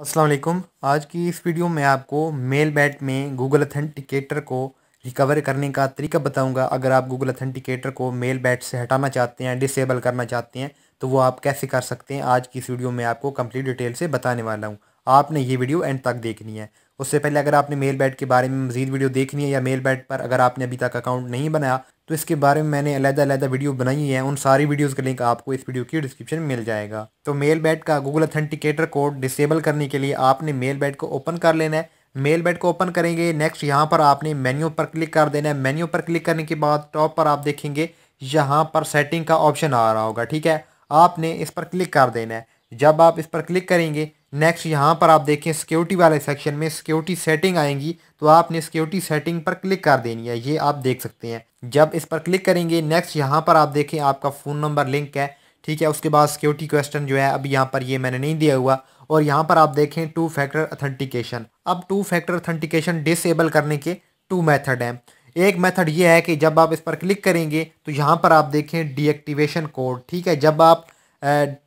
असलम आज की इस वीडियो में आपको मेल बैट में गूगल अथेंटिकेटर को रिकवर करने का तरीका बताऊंगा अगर आप गूगल अथेंटिकेटर को मेल बैट से हटाना चाहते हैं डिसेबल करना चाहते हैं तो वो आप कैसे कर सकते हैं आज की इस वीडियो में आपको कंप्लीट डिटेल से बताने वाला हूँ आपने ये वीडियो एंड तक देखनी है उससे पहले अगर आपने मेल बैट के बारे में मजीद वीडियो देखनी है या मेल बैट पर अगर आपने अभी तक अकाउंट नहीं बनाया तो इसके बारे में मैंने अलग अलग वीडियो बनाई है उन सारी वीडियोज़ का लिंक आपको इस वीडियो की डिस्क्रिप्शन में मिल जाएगा तो मेल बैट का गूगल अथेंटिकेटर कोड डिसेबल करने के लिए आपने मेल बैट को ओपन कर लेना है मेल बैट को ओपन करेंगे नेक्स्ट यहाँ पर आपने मेन्यू पर क्लिक कर देना है मेन्यू पर क्लिक करने के बाद टॉप पर आप देखेंगे यहाँ पर सेटिंग का ऑप्शन आ रहा होगा ठीक है आपने इस पर क्लिक कर देना है जब आप इस पर क्लिक करेंगे नेक्स्ट यहाँ पर आप देखें सिक्योरिटी वाले सेक्शन में सिक्योरिटी सेटिंग आएंगी तो आपने सिक्योरिटी सेटिंग पर क्लिक कर देनी है ये आप देख सकते हैं जब इस पर क्लिक करेंगे नेक्स्ट यहाँ पर आप देखें आपका फ़ोन नंबर लिंक है ठीक है उसके बाद सिक्योरिटी क्वेश्चन जो है अभी यहाँ पर ये मैंने नहीं दिया हुआ और यहाँ पर आप देखें टू फैक्टर अथेंटिकेशन अब टू फैक्टर अथेंटिकेशन डिसेबल करने के टू मैथड हैं एक मैथड ये है कि जब आप इस पर क्लिक करेंगे तो यहाँ पर आप देखें डीएक्टिवेशन कोड ठीक है जब आप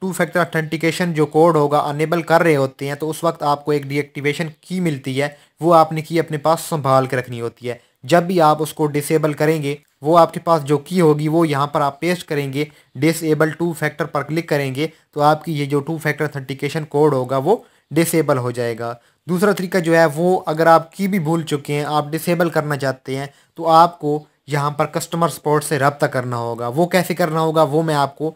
टू फैक्टर ऑथेंटिकेशन जो कोड होगा अनेबल कर रहे होते हैं तो उस वक्त आपको एक डीएक्टिवेशन की मिलती है वो आपने की अपने पास संभाल के रखनी होती है जब भी आप उसको डिसेबल करेंगे वो आपके पास जो की होगी वो यहाँ पर आप पेस्ट करेंगे डिसेबल टू फैक्टर पर क्लिक करेंगे तो आपकी ये जो टू फैक्टर ऑथेंटिकेशन कोड होगा वो डिसेबल हो जाएगा दूसरा तरीका जो है वो अगर आप की भी भूल चुके हैं आप डिसेबल करना चाहते हैं तो आपको यहाँ पर कस्टमर सपोर्ट से रब्ता करना होगा वो कैसे करना होगा वो मैं आपको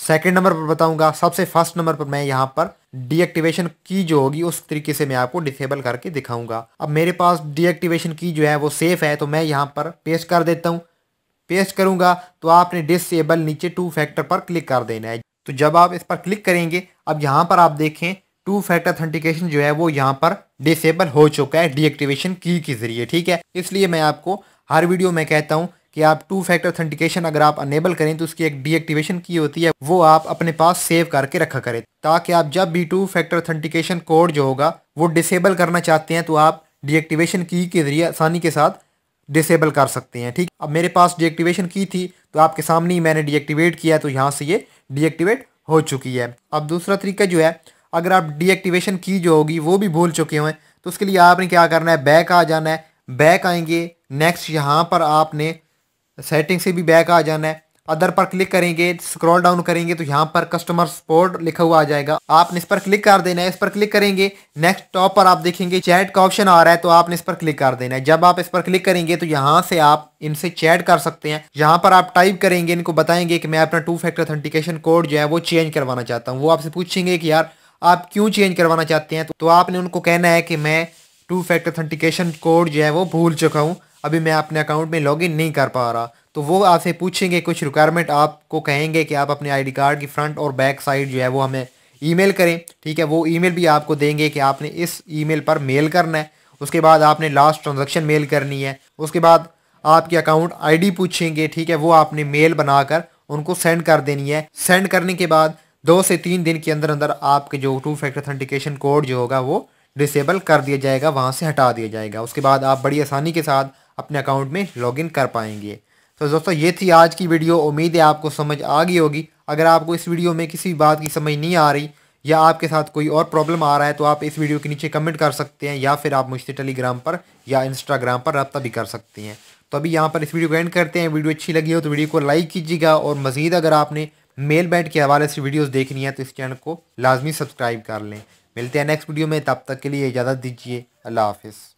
सेकंड नंबर पर बताऊंगा सबसे फर्स्ट नंबर पर मैं यहाँ पर डीएक्टिवेशन की जो होगी उस तरीके से मैं आपको डिसेबल करके दिखाऊंगा अब मेरे पास डीएक्टिवेशन की जो है वो सेफ़ है तो मैं यहाँ पर पेस्ट कर देता हूँ पेस्ट करूंगा तो आपने डिसेबल नीचे टू फैक्टर पर क्लिक कर देना है तो जब आप इस पर क्लिक करेंगे अब यहाँ पर आप देखें टू फैक्टर ऑथेंटिकेशन जो है वो यहाँ पर डिसेबल हो चुका है डीएक्टिवेशन की के ज़रिए ठीक है इसलिए मैं आपको हर वीडियो में कहता हूँ कि आप टू फैक्टर ऑथेंटिकेशन अगर आप अनेबल करें तो उसकी एक डीएक्टिवेशन की होती है वो आप अपने पास सेव करके रखा करें ताकि आप जब भी टू फैक्टर ऑथेंटिकेशन कोड जो होगा वो डिसेबल करना चाहते हैं तो आप डीएक्टिवेशन की के ज़रिए आसानी के साथ डिसेबल कर सकते हैं ठीक अब मेरे पास डीएक्टिवेशन की थी तो आपके सामने ही मैंने डीएक्टिवेट किया तो यहाँ से ये डीएक्टिवेट हो चुकी है अब दूसरा तरीका जो है अगर आप डीएक्टिवेशन की जो होगी वो भी भूल चुके हों तो उसके लिए आपने क्या करना है बैक आ जाना है बैक आएंगे नेक्स्ट यहाँ पर आपने सेटिंग से भी बैक आ जाना है अदर पर क्लिक करेंगे स्क्रॉल डाउन करेंगे तो यहाँ पर कस्टमर सपोर्ट लिखा हुआ आ जाएगा आपने इस पर क्लिक कर देना है इस पर क्लिक करेंगे नेक्स्ट टॉप पर आप देखेंगे चैट का ऑप्शन आ रहा है तो आपने इस पर क्लिक कर देना है जब आप इस पर क्लिक करेंगे तो यहाँ से आप इनसे चैट कर सकते हैं यहाँ पर आप टाइप करेंगे इनको बताएंगे कि मैं अपना टू फैक्टर ऑथेंटिकेशन कोड जो है वो चेंज करवाना चाहता हूँ वो आपसे पूछेंगे कि यार आप क्यों चेंज करवाना चाहते हैं तो, तो आपने उनको कहना है कि मैं टू फैक्टर ऑथेंटिकेशन कोड जो है वो भूल चुका हूँ अभी मैं अपने अकाउंट में लॉगिन नहीं कर पा रहा तो वो आपसे पूछेंगे कुछ रिक्वायरमेंट आपको कहेंगे कि आप अपने आईडी कार्ड की फ्रंट और बैक साइड जो है वो हमें ईमेल करें ठीक है वो ईमेल भी आपको देंगे कि आपने इस ईमेल पर मेल करना है उसके बाद आपने लास्ट ट्रांजेक्शन मेल करनी है उसके बाद आपके अकाउंट आई पूछेंगे ठीक है वो आपने मेल बनाकर उनको सेंड कर देनी है सेंड करने के बाद दो से तीन दिन के अंदर अंदर आपके जो टू फैक्टर ऑथेंटिकेशन कोड जो होगा वो डिसेबल कर दिया जाएगा वहाँ से हटा दिया जाएगा उसके बाद आप बड़ी आसानी के साथ अपने अकाउंट में लॉगिन कर पाएंगे तो दोस्तों ये थी आज की वीडियो उम्मीद है आपको समझ आ गई होगी अगर आपको इस वीडियो में किसी बात की समझ नहीं आ रही या आपके साथ कोई और प्रॉब्लम आ रहा है तो आप इस वीडियो के नीचे कमेंट कर सकते हैं या फिर आप मुझसे टेलीग्राम पर या इंस्टाग्राम पर रब्ता भी कर सकते हैं तो अभी यहाँ पर इस वीडियो को एंड करते हैं वीडियो अच्छी लगी हो तो वीडियो को लाइक कीजिएगा और मज़ीद अगर आपने मेल बैट के हवाले से वीडियोस देखनी है तो इस चैनल को लाजमी सब्सक्राइब कर लें मिलते हैं नेक्स्ट वीडियो में तब तक के लिए इजाज़त दीजिए अल्लाह हाफिज़